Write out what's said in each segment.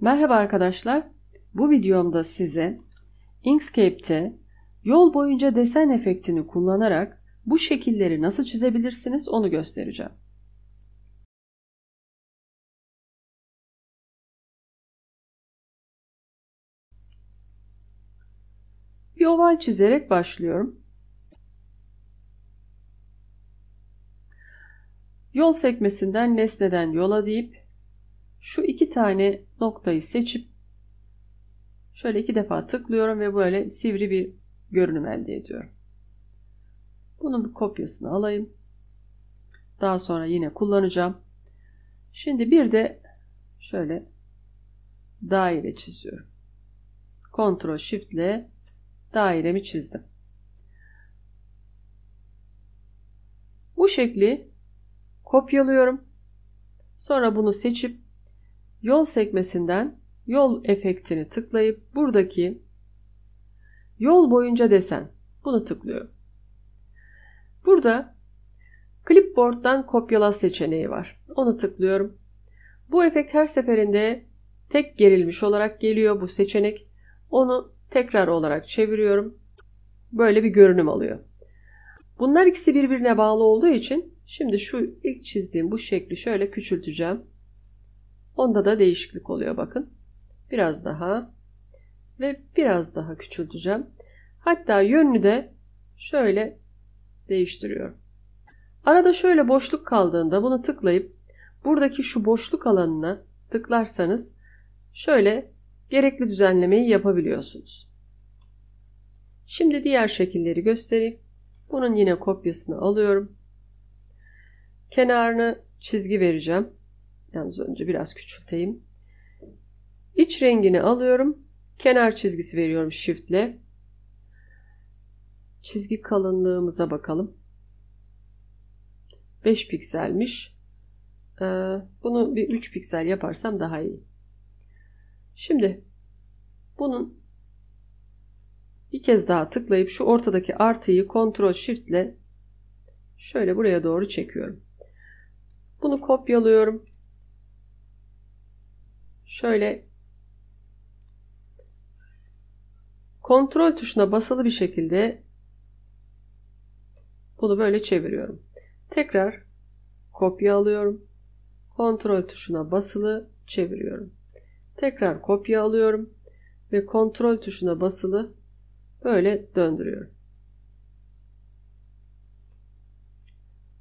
Merhaba arkadaşlar. Bu videomda size Inkscape'te yol boyunca desen efektini kullanarak bu şekilleri nasıl çizebilirsiniz onu göstereceğim. Bir oval çizerek başlıyorum. Yol sekmesinden nesneden yola deyip şu iki tane noktayı seçip şöyle iki defa tıklıyorum ve böyle sivri bir görünüm elde ediyorum. Bunun bir kopyasını alayım. Daha sonra yine kullanacağım. Şimdi bir de şöyle daire çiziyorum. Ctrl Shift ile dairemi çizdim. Bu şekli kopyalıyorum. Sonra bunu seçip Yol sekmesinden yol efektini tıklayıp buradaki yol boyunca desen bunu tıklıyorum. Burada clipboard'dan kopyala seçeneği var. Onu tıklıyorum. Bu efekt her seferinde tek gerilmiş olarak geliyor bu seçenek. Onu tekrar olarak çeviriyorum. Böyle bir görünüm alıyor. Bunlar ikisi birbirine bağlı olduğu için şimdi şu ilk çizdiğim bu şekli şöyle küçülteceğim. Onda da değişiklik oluyor bakın. Biraz daha ve biraz daha küçülteceğim. Hatta yönünü de şöyle değiştiriyorum. Arada şöyle boşluk kaldığında bunu tıklayıp buradaki şu boşluk alanına tıklarsanız şöyle gerekli düzenlemeyi yapabiliyorsunuz. Şimdi diğer şekilleri göstereyim. Bunun yine kopyasını alıyorum. Kenarını çizgi vereceğim. Yalnız önce biraz küçülteyim. İç rengini alıyorum. Kenar çizgisi veriyorum shiftle. Çizgi kalınlığımıza bakalım. 5 pikselmiş. Ee, bunu bir 3 piksel yaparsam daha iyi. Şimdi bunun bir kez daha tıklayıp şu ortadaki artıyı Ctrl Shift ile şöyle buraya doğru çekiyorum. Bunu kopyalıyorum şöyle kontrol tuşuna basılı bir şekilde bunu böyle çeviriyorum. Tekrar kopya alıyorum. Kontrol tuşuna basılı çeviriyorum. Tekrar kopya alıyorum ve kontrol tuşuna basılı böyle döndürüyorum.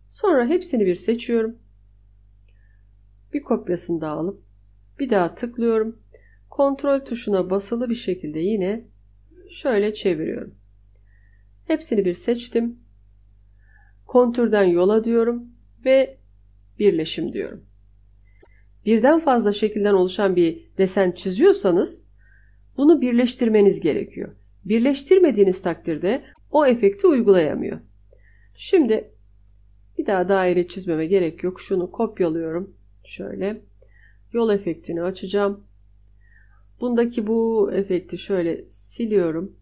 Sonra hepsini bir seçiyorum. Bir kopyasını da alıp bir daha tıklıyorum. Kontrol tuşuna basılı bir şekilde yine şöyle çeviriyorum. Hepsini bir seçtim. Kontürden yola diyorum ve birleşim diyorum. Birden fazla şekilden oluşan bir desen çiziyorsanız bunu birleştirmeniz gerekiyor. Birleştirmediğiniz takdirde o efekti uygulayamıyor. Şimdi bir daha daire çizmeme gerek yok. Şunu kopyalıyorum. Şöyle yol efektini açacağım. Bundaki bu efekti şöyle siliyorum.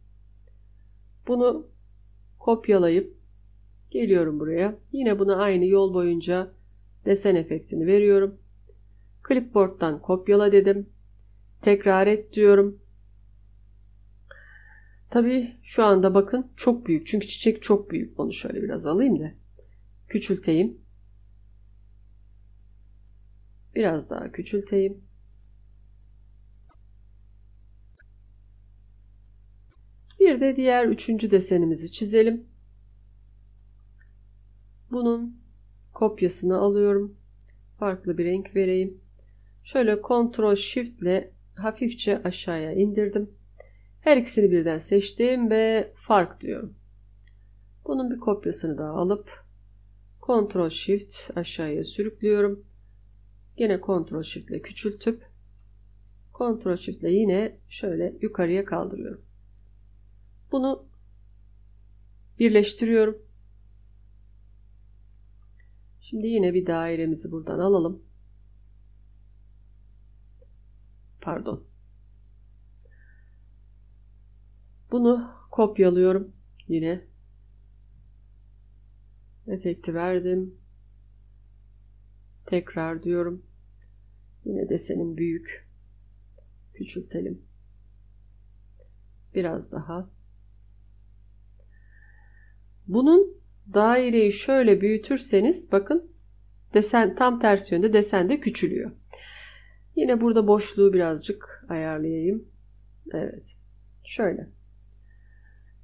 Bunu kopyalayıp geliyorum buraya. Yine buna aynı yol boyunca desen efektini veriyorum. Clipboard'dan kopyala dedim. Tekrar et diyorum. Tabii şu anda bakın çok büyük. Çünkü çiçek çok büyük. Onu şöyle biraz alayım da küçülteyim. Biraz daha küçülteyim. Bir de diğer üçüncü desenimizi çizelim. Bunun kopyasını alıyorum. Farklı bir renk vereyim. Şöyle Ctrl Shift ile hafifçe aşağıya indirdim. Her ikisini birden seçtim ve fark diyorum. Bunun bir kopyasını daha alıp Ctrl Shift aşağıya sürüklüyorum. Gene kontrol shiftle küçültüp kontrol shiftle yine şöyle yukarıya kaldırıyorum. Bunu birleştiriyorum. Şimdi yine bir dairemizi buradan alalım. Pardon. Bunu kopyalıyorum yine. Efekti verdim. Tekrar diyorum. Yine desenim büyük. Küçültelim. Biraz daha. Bunun daireyi şöyle büyütürseniz bakın desen tam tersi yönde desen de küçülüyor. Yine burada boşluğu birazcık ayarlayayım. Evet. Şöyle.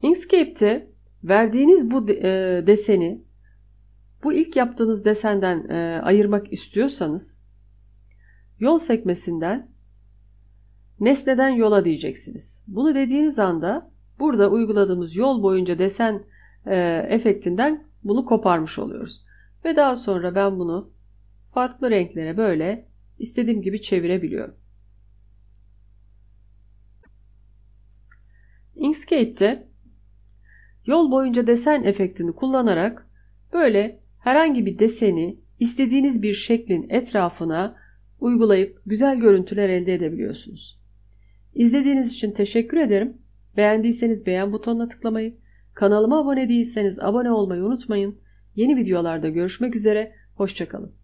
Inkscape'te verdiğiniz bu e, deseni bu ilk yaptığınız desenden e, ayırmak istiyorsanız yol sekmesinden nesneden yola diyeceksiniz. Bunu dediğiniz anda burada uyguladığımız yol boyunca desen e, efektinden bunu koparmış oluyoruz. Ve daha sonra ben bunu farklı renklere böyle istediğim gibi çevirebiliyorum. Inkscape'te yol boyunca desen efektini kullanarak böyle Herhangi bir deseni istediğiniz bir şeklin etrafına uygulayıp güzel görüntüler elde edebiliyorsunuz. İzlediğiniz için teşekkür ederim. Beğendiyseniz beğen butonuna tıklamayı, kanalıma abone değilseniz abone olmayı unutmayın. Yeni videolarda görüşmek üzere, hoşçakalın.